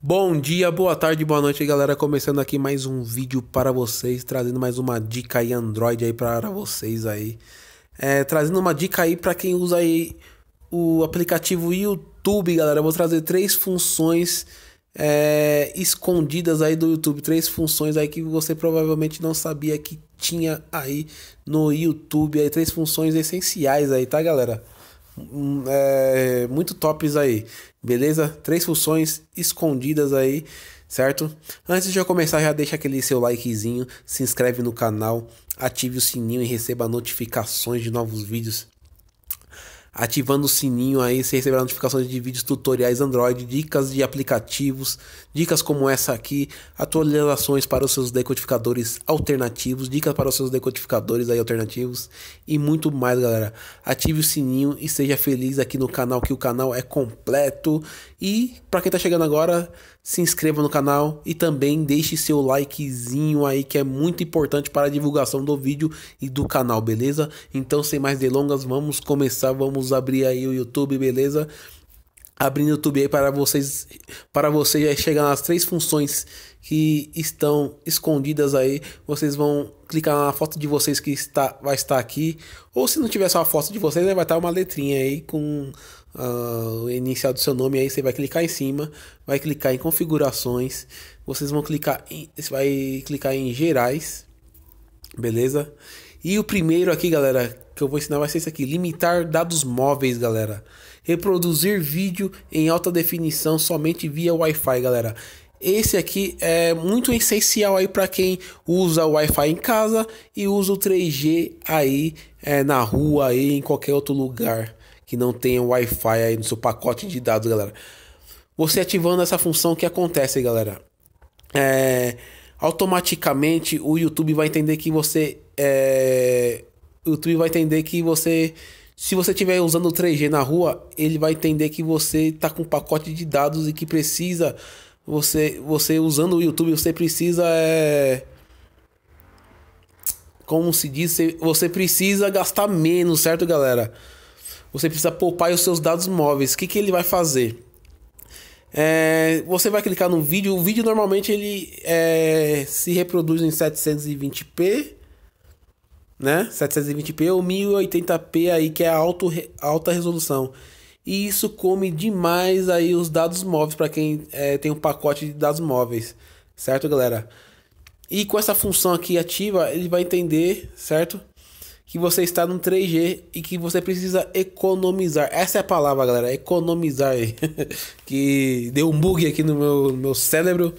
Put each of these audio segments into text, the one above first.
Bom dia, boa tarde, boa noite, galera. Começando aqui mais um vídeo para vocês, trazendo mais uma dica aí Android aí para vocês aí. É, trazendo uma dica aí para quem usa aí o aplicativo YouTube, galera. Eu vou trazer três funções é, escondidas aí do YouTube, três funções aí que você provavelmente não sabia que tinha aí no YouTube, aí três funções essenciais aí, tá, galera? Hum, é, muito tops aí, beleza? Três funções escondidas aí, certo? Antes de eu começar, já deixa aquele seu likezinho, se inscreve no canal, ative o sininho e receba notificações de novos vídeos ativando o sininho aí, você receberá notificações de vídeos, tutoriais Android, dicas de aplicativos, dicas como essa aqui, atualizações para os seus decodificadores alternativos, dicas para os seus decodificadores aí alternativos e muito mais, galera. Ative o sininho e seja feliz aqui no canal, que o canal é completo. E para quem tá chegando agora, se inscreva no canal e também deixe seu likezinho aí que é muito importante para a divulgação do vídeo e do canal, beleza? Então sem mais delongas, vamos começar, vamos abrir aí o YouTube, beleza? Abrindo o YouTube aí para vocês, para vocês chegar nas três funções que estão escondidas aí, vocês vão clicar na foto de vocês que está vai estar aqui, ou se não tiver só a foto de vocês, né, vai estar uma letrinha aí com ah, o inicial do seu nome, aí você vai clicar em cima, vai clicar em configurações, vocês vão clicar em, vai clicar em gerais, beleza? E o primeiro aqui, galera, que eu vou ensinar vai ser esse aqui, limitar dados móveis, galera. Reproduzir vídeo em alta definição somente via Wi-Fi, galera. Esse aqui é muito essencial aí para quem usa o Wi-Fi em casa e usa o 3G aí é, na rua aí em qualquer outro lugar que não tenha Wi-Fi aí no seu pacote de dados, galera. Você ativando essa função, o que acontece, galera? É, automaticamente o YouTube vai entender que você é, o YouTube vai entender que você se você estiver usando 3G na rua, ele vai entender que você está com um pacote de dados e que precisa você você usando o YouTube, você precisa é, como se diz, você precisa gastar menos, certo, galera? você precisa poupar os seus dados móveis. O que, que ele vai fazer? É, você vai clicar no vídeo. O vídeo normalmente ele é, se reproduz em 720p, né? 720p ou 1080p aí que é alto, alta resolução. E isso come demais aí os dados móveis para quem é, tem um pacote de dados móveis, certo, galera? E com essa função aqui ativa, ele vai entender, certo? que você está no 3G e que você precisa economizar. Essa é a palavra, galera, economizar. que deu um bug aqui no meu, no meu cérebro,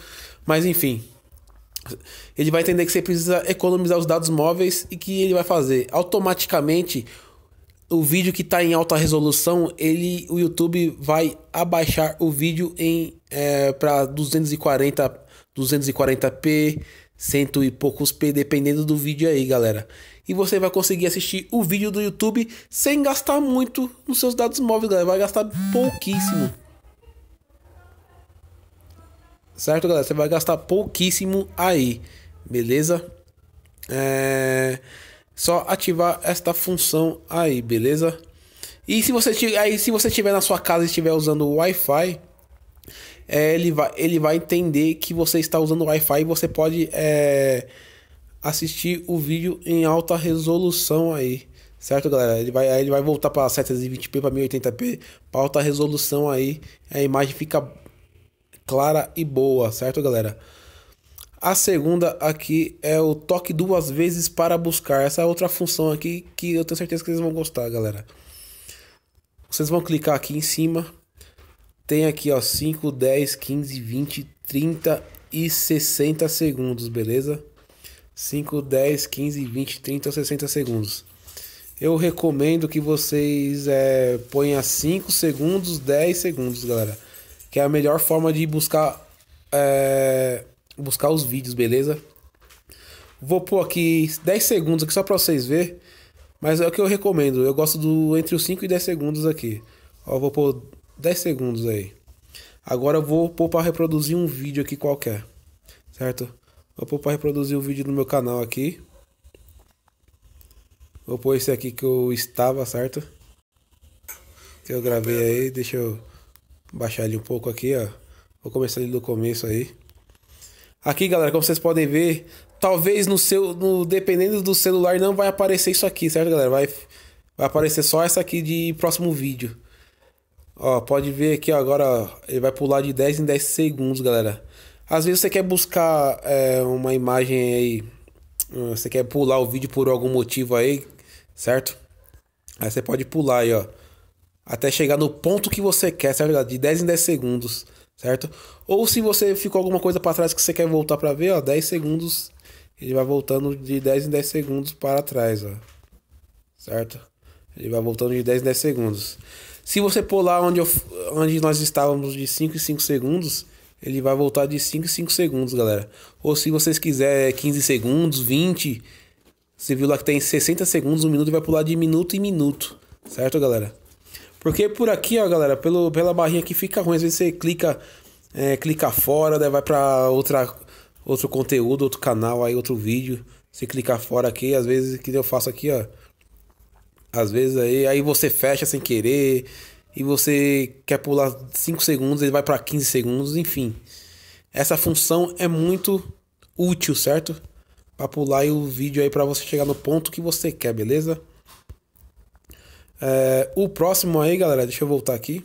mas enfim. Ele vai entender que você precisa economizar os dados móveis e que ele vai fazer automaticamente o vídeo que está em alta resolução, ele, o YouTube vai abaixar o vídeo em é, para 240, 240p, cento e poucos p, dependendo do vídeo aí, galera e você vai conseguir assistir o vídeo do YouTube sem gastar muito nos seus dados móveis, galera. Vai gastar pouquíssimo. Certo, galera? Você vai gastar pouquíssimo aí, beleza? É... Só ativar esta função aí, beleza? E se você tiver, aí, se você tiver na sua casa e estiver usando o Wi-Fi, é, ele, vai, ele vai entender que você está usando o Wi-Fi e você pode é, assistir o vídeo em alta resolução aí. Certo, galera? Ele vai, ele vai voltar para 720p, para 1080p, para alta resolução aí. A imagem fica clara e boa, certo, galera? A segunda aqui é o toque duas vezes para buscar. Essa é outra função aqui que eu tenho certeza que vocês vão gostar, galera. Vocês vão clicar aqui em cima. Tem aqui, ó, 5, 10, 15, 20, 30 e 60 segundos, beleza? 5, 10, 15, 20, 30 ou 60 segundos. Eu recomendo que vocês é, ponham 5 segundos, 10 segundos, galera. Que é a melhor forma de buscar, é, buscar os vídeos, beleza? Vou pôr aqui 10 segundos aqui só pra vocês verem. Mas é o que eu recomendo. Eu gosto do entre os 5 e 10 segundos aqui. Ó, vou pôr 10 segundos aí. Agora eu vou pôr pra reproduzir um vídeo aqui qualquer. Certo? Vou pôr para reproduzir o vídeo do meu canal aqui. Vou pôr esse aqui que eu estava, certo? Que eu gravei aí, deixa eu baixar ele um pouco aqui, ó. Vou começar ele do começo aí. Aqui, galera, como vocês podem ver, talvez no seu, no, dependendo do celular, não vai aparecer isso aqui, certo, galera? Vai, vai aparecer só essa aqui de próximo vídeo. Ó, pode ver aqui ó, agora, ó, ele vai pular de 10 em 10 segundos, galera. Às vezes você quer buscar é, uma imagem aí, hum, você quer pular o vídeo por algum motivo aí, certo? Aí você pode pular aí, ó. Até chegar no ponto que você quer, certo? De 10 em 10 segundos, certo? Ou se você ficou alguma coisa para trás que você quer voltar para ver, ó, 10 segundos, ele vai voltando de 10 em 10 segundos para trás, ó. Certo? Ele vai voltando de 10 em 10 segundos. Se você pular onde, eu, onde nós estávamos de 5 em 5 segundos, ele vai voltar de 5 em 5 segundos, galera. Ou se vocês quiserem 15 segundos, 20, você viu lá que tem 60 segundos, um minuto, vai pular de minuto em minuto, certo, galera? Porque por aqui, ó, galera, pelo, pela barrinha que fica ruim. Às vezes você clica, é, clica fora, daí vai para outra, outro conteúdo, outro canal, aí outro vídeo. Você clica fora aqui, às vezes que eu faço aqui, ó. Às vezes aí, aí você fecha sem querer e você quer pular 5 segundos, ele vai para 15 segundos, enfim. Essa função é muito útil, certo? Para pular o vídeo aí para você chegar no ponto que você quer, beleza? É, o próximo aí, galera, deixa eu voltar aqui.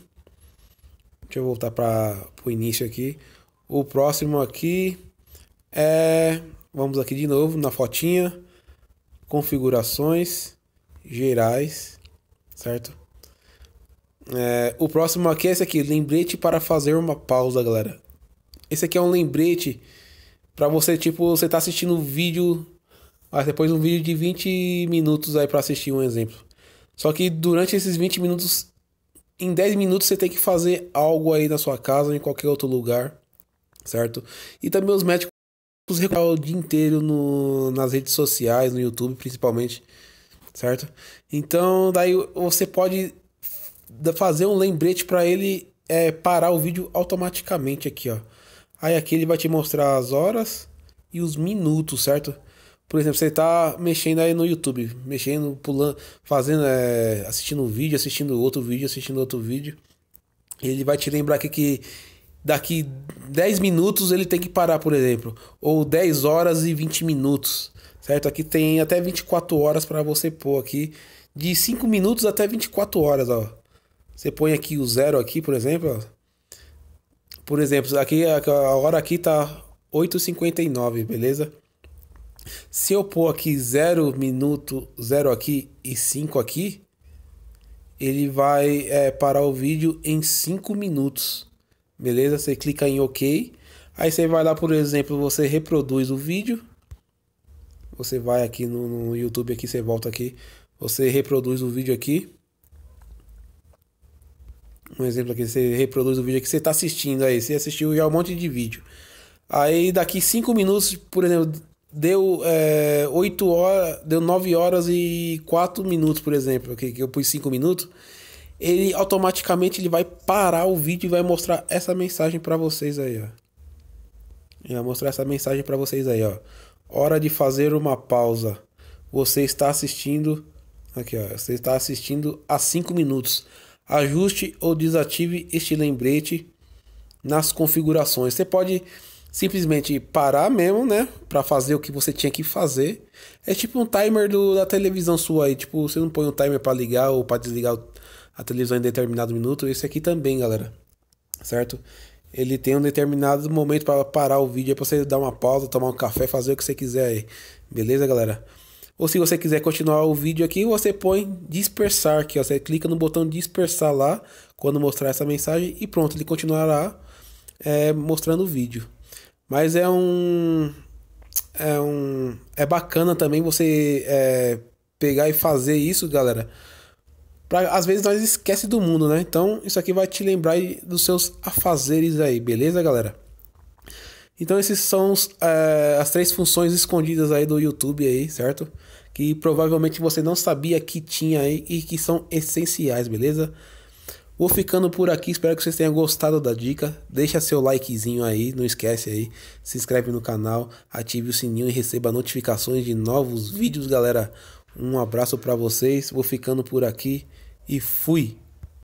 Deixa eu voltar para o início aqui. O próximo aqui é. Vamos aqui de novo na fotinha. Configurações gerais, certo? É, o próximo aqui é esse aqui, lembrete para fazer uma pausa, galera. Esse aqui é um lembrete para você, tipo, você tá assistindo um vídeo, aí ah, depois um vídeo de 20 minutos aí para assistir um exemplo. Só que durante esses 20 minutos, em 10 minutos você tem que fazer algo aí na sua casa ou em qualquer outro lugar, certo? E também os médicos o dia inteiro no, nas redes sociais, no YouTube principalmente, certo? Então, daí você pode fazer um lembrete para ele é, parar o vídeo automaticamente aqui, ó. Aí aqui ele vai te mostrar as horas e os minutos, certo? Por exemplo, você tá mexendo aí no YouTube, mexendo, pulando, fazendo, é, assistindo um vídeo, assistindo outro vídeo, assistindo outro vídeo. Ele vai te lembrar aqui que daqui 10 minutos ele tem que parar, por exemplo, ou 10 horas e 20 minutos, certo? Aqui tem até 24 horas para você pôr aqui, de 5 minutos até 24 horas, ó. Você põe aqui o zero aqui, por exemplo. Por exemplo, aqui a hora aqui tá 8:59, beleza? Se eu pôr aqui 0 minuto, 0 aqui e 5 aqui, ele vai é, parar o vídeo em 5 minutos. Beleza? Você clica em OK. Aí você vai lá, por exemplo, você reproduz o vídeo. Você vai aqui no, no YouTube aqui, você volta aqui. Você reproduz o vídeo aqui um exemplo aqui, você reproduz o vídeo que você está assistindo aí, você assistiu já um monte de vídeo. Aí daqui 5 minutos, por exemplo, deu é, eh, 8 horas, deu 9 horas e 4 minutos, por exemplo, que, que eu pus 5 minutos, ele automaticamente ele vai parar o vídeo e vai mostrar essa mensagem para vocês aí, ó. Ele vai mostrar essa mensagem para vocês aí, ó. Hora de fazer uma pausa. Você está assistindo aqui, ó. Você está assistindo há 5 minutos. Ajuste ou desative este lembrete nas configurações. Você pode simplesmente parar mesmo, né? Para fazer o que você tinha que fazer. É tipo um timer do, da televisão sua aí. Tipo, você não põe um timer para ligar ou para desligar a televisão em determinado minuto. Esse aqui também, galera. Certo? Ele tem um determinado momento para parar o vídeo. É para você dar uma pausa, tomar um café, fazer o que você quiser aí. Beleza, galera? Ou se você quiser continuar o vídeo aqui, você põe dispersar aqui, ó. Você clica no botão dispersar lá, quando mostrar essa mensagem, e pronto, ele continuará é, mostrando o vídeo. Mas é um... É um... É bacana também você é, pegar e fazer isso, galera. Pra, às vezes nós esquece do mundo, né? Então, isso aqui vai te lembrar dos seus afazeres aí, beleza, galera? Então esses são é, as três funções escondidas aí do YouTube aí, certo? Que provavelmente você não sabia que tinha aí e que são essenciais, beleza? Vou ficando por aqui, espero que vocês tenham gostado da dica. Deixa seu likezinho aí, não esquece aí. Se inscreve no canal, ative o sininho e receba notificações de novos vídeos, galera. Um abraço para vocês. Vou ficando por aqui e fui.